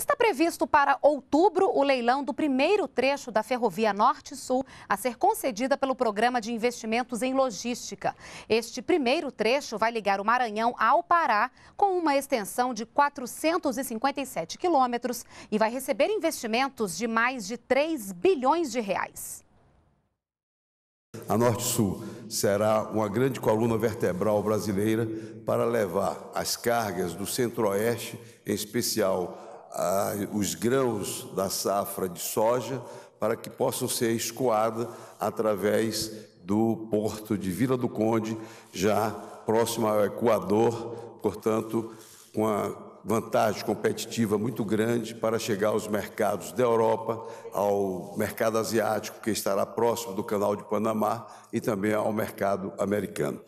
Está previsto para outubro o leilão do primeiro trecho da Ferrovia Norte-Sul a ser concedida pelo Programa de Investimentos em Logística. Este primeiro trecho vai ligar o Maranhão ao Pará com uma extensão de 457 quilômetros e vai receber investimentos de mais de 3 bilhões de reais. A Norte-Sul será uma grande coluna vertebral brasileira para levar as cargas do Centro-Oeste, em especial a, os grãos da safra de soja para que possam ser escoada através do porto de Vila do Conde, já próximo ao Equador, portanto, com a vantagem competitiva muito grande para chegar aos mercados da Europa, ao mercado asiático, que estará próximo do Canal de Panamá, e também ao mercado americano.